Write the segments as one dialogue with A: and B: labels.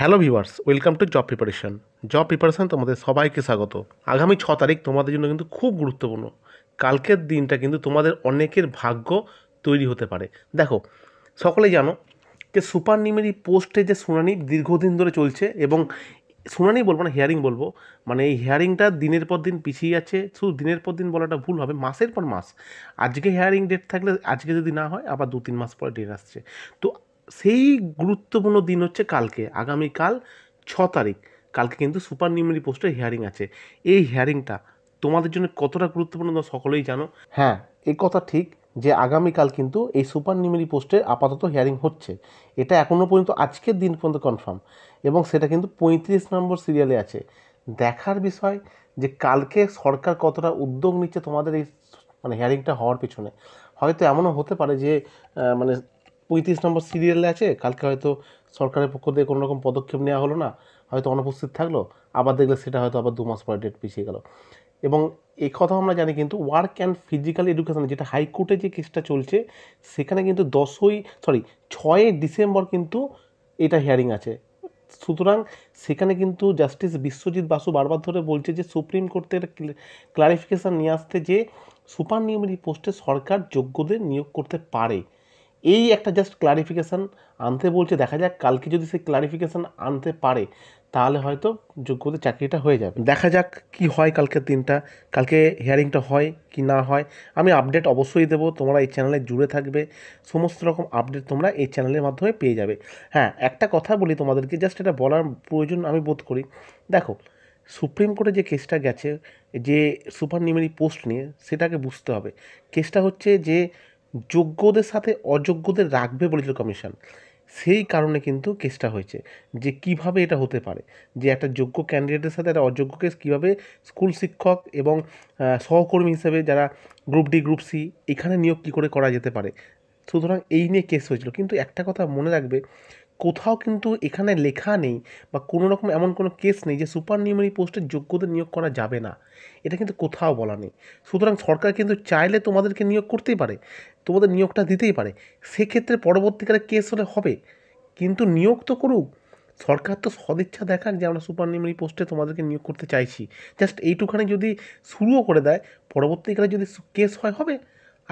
A: hello viewers welcome to job preparation job preparation তোমাদের সবাইকে স্বাগত আগামী ছ তারিখ তোমাদের জন্য কিন্তু খুব গুরুত্বপূর্ণ কালকের দিনটা কিন্তু তোমাদের অনেকের ভাগ্য তৈরি হতে পারে দেখো সকলে জানো যে সুপার নিমেরি পোস্টে যে শুনানি দীর্ঘদিন ধরে চলছে এবং শুনানি বলবো না হিয়ারিং বলবো মানে এই হিয়ারিংটা দিনের পর দিন পিছিয়ে যাচ্ছে শুধু দিনের পর দিন বলাটা ভুল হবে মাসের পর মাস আজকে হিয়ারিং ডেট থাকলে আজকে যদি না হয় আবার দু তিন মাস পরে ডেট আসছে তো সেই গুরুত্বপূর্ণ দিন হচ্ছে কালকে আগামীকাল ছ তারিখ কালকে কিন্তু সুপার নিউমেরি পোস্টের হিয়ারিং আছে এই হিয়ারিংটা তোমাদের জন্য কতটা গুরুত্বপূর্ণ তোমরা সকলেই জানো হ্যাঁ এই কথা ঠিক যে আগামীকাল কিন্তু এই সুপার নিউমেরি পোস্টের আপাতত হিয়ারিং হচ্ছে এটা এখনও পর্যন্ত আজকের দিন পর্যন্ত কনফার্ম এবং সেটা কিন্তু পঁয়ত্রিশ নম্বর সিরিয়ালে আছে দেখার বিষয় যে কালকে সরকার কতটা উদ্যোগ নিচ্ছে তোমাদের এই মানে হিয়ারিংটা হওয়ার পিছনে হয়তো এমনও হতে পারে যে মানে পঁয়ত্রিশ নম্বর সিরিয়ালে আছে কালকে হয়তো সরকারের পক্ষ থেকে কোনো রকম পদক্ষেপ নেওয়া হলো না হয়তো অনুপস্থিত থাকলো আবার দেখলে সেটা হয়তো আবার দু মাস পরে ডেট পিছিয়ে গেল এবং এই কথা আমরা জানি কিন্তু ওয়ার্ক অ্যান্ড ফিজিক্যাল এডুকেশন যেটা হাইকোর্টে যে কেসটা চলছে সেখানে কিন্তু দশই সরি ছয়ই ডিসেম্বর কিন্তু এটা হিয়ারিং আছে সুতরাং সেখানে কিন্তু জাস্টিস বিশ্বজিৎ বাসু বারবার ধরে বলছে যে সুপ্রিম কোর্টের ক্লারিফিকেশান নিয়ে আসতে যে সুপার এই পোস্টে সরকার যোগ্যদের নিয়োগ করতে পারে এই একটা জাস্ট ক্লারিফিকেশান আনতে বলছে দেখা যাক কালকে যদি সে ক্লারিফিকেশান আনতে পারে তাহলে হয়তো যোগ্যতা চাকরিটা হয়ে যাবে দেখা যাক কি হয় কালকের দিনটা কালকে হিয়ারিংটা হয় কি না হয় আমি আপডেট অবশ্যই দেবো তোমরা এই চ্যানেলে জুড়ে থাকবে সমস্ত রকম আপডেট তোমরা এই চ্যানেলের মাধ্যমে পেয়ে যাবে হ্যাঁ একটা কথা বলি তোমাদেরকে জাস্ট এটা বলার প্রয়োজন আমি বোধ করি দেখো সুপ্রিম কোর্টে যে কেসটা গেছে যে সুপার নিমেরি পোস্ট নিয়ে সেটাকে বুঝতে হবে কেসটা হচ্ছে যে যোগ্যদের সাথে অযোগ্যদের রাখবে বলেছিল কমিশন সেই কারণে কিন্তু কেসটা হয়েছে যে কিভাবে এটা হতে পারে যে একটা যোগ্য ক্যান্ডিডেটের সাথে একটা অযোগ্য কেস কীভাবে স্কুল শিক্ষক এবং সহকর্মী হিসেবে যারা গ্রুপ ডি গ্রুপ সি এখানে নিয়োগ কী করে করা যেতে পারে সুতরাং এই নিয়ে কেস হয়েছিল কিন্তু একটা কথা মনে রাখবে কোথাও কিন্তু এখানে লেখা নেই বা কোনো রকম এমন কোনো কেস নেই যে সুপার নিউমারি পোস্টের যোগ্যদের নিয়োগ করা যাবে না এটা কিন্তু কোথাও বলা নেই সুতরাং সরকার কিন্তু চাইলে তোমাদেরকে নিয়োগ করতেই পারে তোমাদের নিয়োগটা দিতেই পারে সেক্ষেত্রে পরবর্তীকালে কেস হলে হবে কিন্তু নিয়োগ তো করুক সরকার তো সদিচ্ছা দেখান যে আমরা সুপার নিউমারি পোস্টে তোমাদেরকে নিয়োগ করতে চাইছি জাস্ট এইটুখানি যদি শুরুও করে দেয় পরবর্তীকালে যদি কেস হয় হবে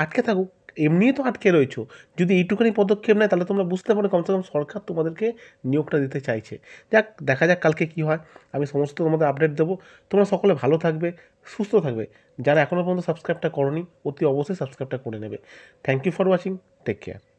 A: আটকে থাকুক এমনিই তো আটকে রয়েছো যদি এইটুখানি পদক্ষেপ নেয় তাহলে তোমরা বুঝতে পারো কমসে কম সরকার তোমাদেরকে নিয়োগটা দিতে চাইছে যাক দেখা যাক কালকে কি হয় আমি সমস্ত তোমাদের আপডেট দেবো তোমরা সকলে ভালো থাকবে সুস্থ থাকবে যারা এখনও পর্যন্ত সাবস্ক্রাইবটা করনি অতি অবশ্যই সাবস্ক্রাইবটা করে নেবে thank you for watching take care